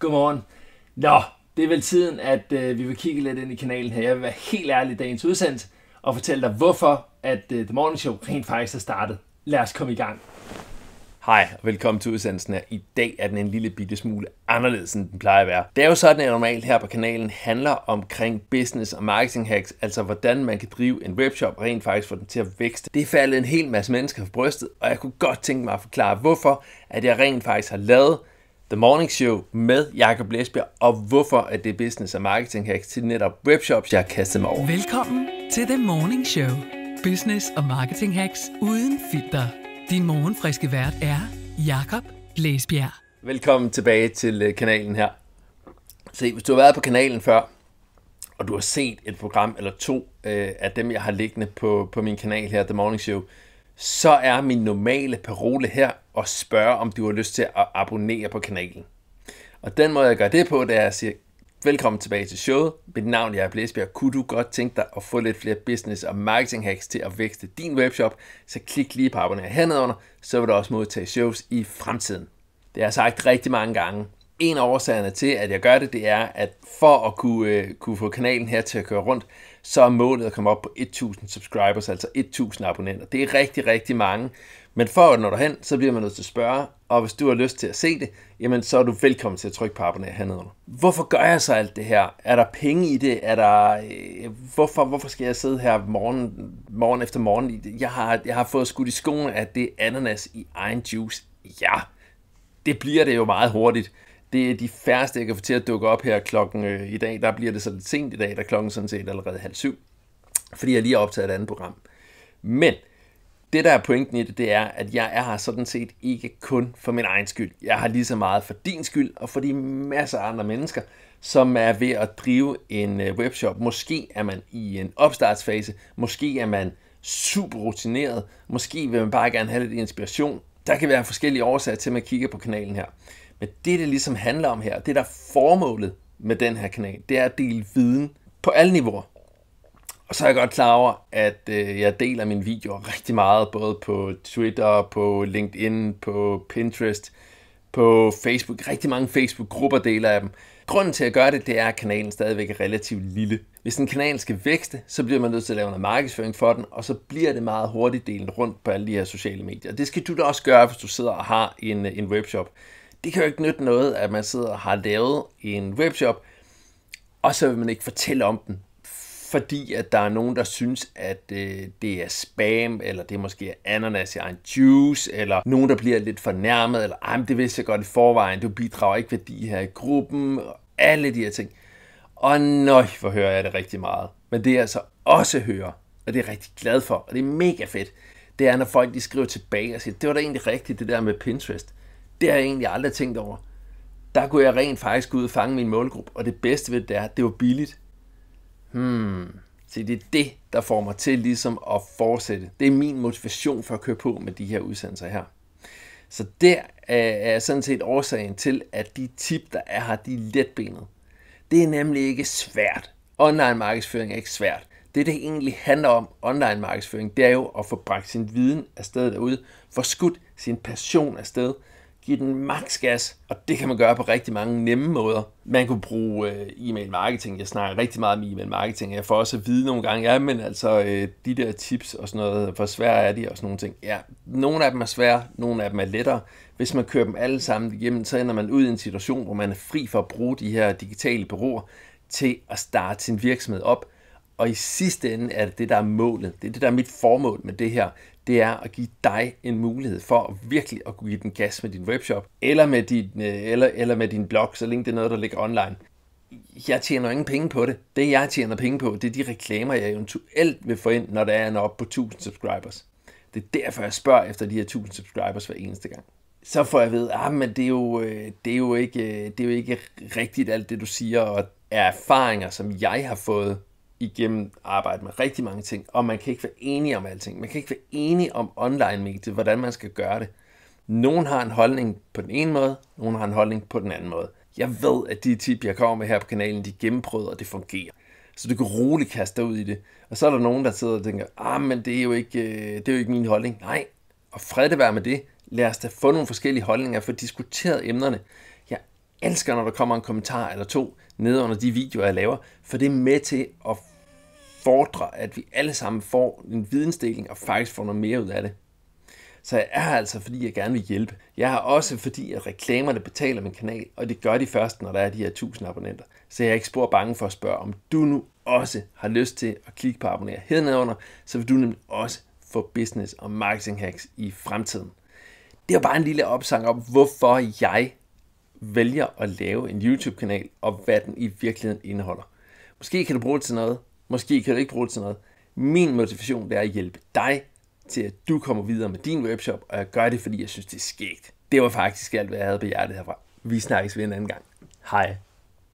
Godmorgen. Nå, det er vel tiden, at øh, vi vil kigge lidt ind i kanalen her. Jeg vil være helt ærlig i dagens udsendelse og fortælle dig, hvorfor at øh, The Morning Show rent faktisk er startet. Lad os komme i gang. Hej og velkommen til udsendelsen her. I dag er den en lille bitte smule anderledes, end den plejer at være. Det er jo sådan, at normalt her på kanalen handler omkring business og marketing hacks, altså hvordan man kan drive en webshop og rent faktisk få den til at vækste. Det er faldet en hel masse mennesker for brystet, og jeg kunne godt tænke mig at forklare, hvorfor at jeg rent faktisk har lavet The Morning Show med Jakob Lesbjerg, og hvorfor at det business og marketing hacks til netop webshops, jeg kaster mig over. Velkommen til The Morning Show. Business og marketing hacks uden filter. Din morgenfriske vært er Jakob Lesbjerg. Velkommen tilbage til øh, kanalen her. Se, hvis du har været på kanalen før, og du har set et program eller to øh, af dem, jeg har liggende på, på min kanal her, The Morning Show, så er min normale parole her at spørge, om du har lyst til at abonnere på kanalen. Og den måde, jeg gør det på, det er at sige, velkommen tilbage til showet. Mit navn er Blæsbjerg. Kunne du godt tænke dig at få lidt flere business og marketing hacks til at vækste din webshop, så klik lige på abonner hernede under, så vil du også modtage shows i fremtiden. Det har jeg sagt rigtig mange gange, en af årsagerne til, at jeg gør det, det er, at for at kunne, øh, kunne få kanalen her til at køre rundt, så er målet at komme op på 1000 subscribers, altså 1000 abonnenter. Det er rigtig, rigtig mange. Men for at nå derhen, så bliver man nødt til at spørge, og hvis du har lyst til at se det, jamen så er du velkommen til at trykke på abonner hernede. Hvorfor gør jeg så alt det her? Er der penge i det? Er der, øh, hvorfor, hvorfor skal jeg sidde her morgen, morgen efter morgen? Jeg har, jeg har fået skudt i skoene, at det er ananas i egen juice. Ja, det bliver det jo meget hurtigt. Det er de færreste, jeg kan få til at dukke op her klokken øh, i dag. Der bliver det så lidt sent i dag, der klokken sådan set allerede halv syv. Fordi jeg lige har optaget et andet program. Men det, der er pointen i det, det er, at jeg er her sådan set ikke kun for min egen skyld. Jeg har lige så meget for din skyld og for de masser af andre mennesker, som er ved at drive en øh, webshop. Måske er man i en opstartsfase, måske er man super rutineret, måske vil man bare gerne have lidt inspiration. Der kan være forskellige årsager til, at man kigger på kanalen her. Men det, det ligesom handler om her, det der er formålet med den her kanal, det er at dele viden på alle niveauer. Og så er jeg godt klar over, at øh, jeg deler mine videoer rigtig meget, både på Twitter, på LinkedIn, på Pinterest, på Facebook. Rigtig mange Facebook-grupper deler af dem. Grunden til at gøre det, det er, at kanalen stadigvæk er relativt lille. Hvis en kanal skal vækste, så bliver man nødt til at lave noget markedsføring for den, og så bliver det meget hurtigt delt rundt på alle de her sociale medier. Det skal du da også gøre, hvis du sidder og har en, øh, en webshop det kan jo ikke nytte noget, at man sidder og har lavet en webshop, og så vil man ikke fortælle om den, fordi at der er nogen, der synes, at øh, det er spam, eller det er måske ananas i egen juice, eller nogen, der bliver lidt fornærmet, eller ej, det vidste jeg godt i forvejen, du bidrager ikke værdi her i gruppen, og alle de her ting. Og nøj, hvor hører jeg det rigtig meget. Men det jeg altså også hører, og det er jeg rigtig glad for, og det er mega fedt, det er, når folk de skriver tilbage og siger, det var da egentlig rigtigt, det der med Pinterest. Det har jeg egentlig aldrig tænkt over. Der kunne jeg rent faktisk gå ud og fange min målgruppe, og det bedste ved det er, at det var billigt. Hmm, så det er det, der får mig til ligesom at fortsætte. Det er min motivation for at køre på med de her udsendelser her. Så der er sådan set årsagen til, at de tip, der er her, de er letbenede. Det er nemlig ikke svært. Online markedsføring er ikke svært. Det, det egentlig handler om online markedsføring, det er jo at få bragt sin viden afsted derude, få skudt sin passion afsted, give den maks gas, og det kan man gøre på rigtig mange nemme måder. Man kunne bruge øh, e-mail marketing. Jeg snakker rigtig meget om e-mail marketing. Jeg får også at vide nogle gange, ja, men altså øh, de der tips og sådan noget, hvor svære er de og sådan nogle ting. Ja, nogle af dem er svære, nogle af dem er lettere. Hvis man kører dem alle sammen igennem, så ender man ud i en situation, hvor man er fri for at bruge de her digitale bureauer til at starte sin virksomhed op. Og i sidste ende er det det, der er målet. Det er det, der er mit formål med det her det er at give dig en mulighed for virkelig at kunne give den gas med din webshop, eller med din, øh, eller, eller med din blog, så længe det er noget, der ligger online. Jeg tjener ingen penge på det. Det, jeg tjener penge på, det er de reklamer, jeg eventuelt vil få ind, når der er en op på 1000 subscribers. Det er derfor, jeg spørger efter de her 1000 subscribers hver eneste gang. Så får jeg ved, at ah, men det, er jo, øh, det, er jo ikke, øh, det er jo ikke rigtigt alt det, du siger, og er erfaringer, som jeg har fået igennem arbejde med rigtig mange ting, og man kan ikke være enig om alting. Man kan ikke være enig om online-mediet, hvordan man skal gøre det. Nogen har en holdning på den ene måde, nogen har en holdning på den anden måde. Jeg ved, at de tip, jeg kommer med her på kanalen, de er og det fungerer. Så du kan roligt kaste dig ud i det. Og så er der nogen, der sidder og tænker, ah, men det er jo ikke, øh, det er jo ikke min holdning. Nej, og fred det være med det. Lad os da få nogle forskellige holdninger, for diskuteret emnerne. Jeg elsker, når der kommer en kommentar eller to ned under de videoer, jeg laver, for det er med til at fordre, at vi alle sammen får en vidensdeling og faktisk får noget mere ud af det. Så jeg er altså, fordi jeg gerne vil hjælpe. Jeg er også, fordi at reklamerne betaler min kanal, og det gør de først, når der er de her 1000 abonnenter. Så jeg er ikke spor bange for at spørge, om du nu også har lyst til at klikke på abonner hedenunder, så vil du nemlig også få business og marketing hacks i fremtiden. Det er bare en lille opsang om, hvorfor jeg vælger at lave en YouTube-kanal, og hvad den i virkeligheden indeholder. Måske kan du bruge det til noget, Måske kan du ikke bruge det til noget. Min motivation det er at hjælpe dig til, at du kommer videre med din webshop, og jeg gør det, fordi jeg synes, det er skægt. Det var faktisk alt, hvad jeg havde på hjertet herfra. Vi snakkes ved en anden gang. Hej.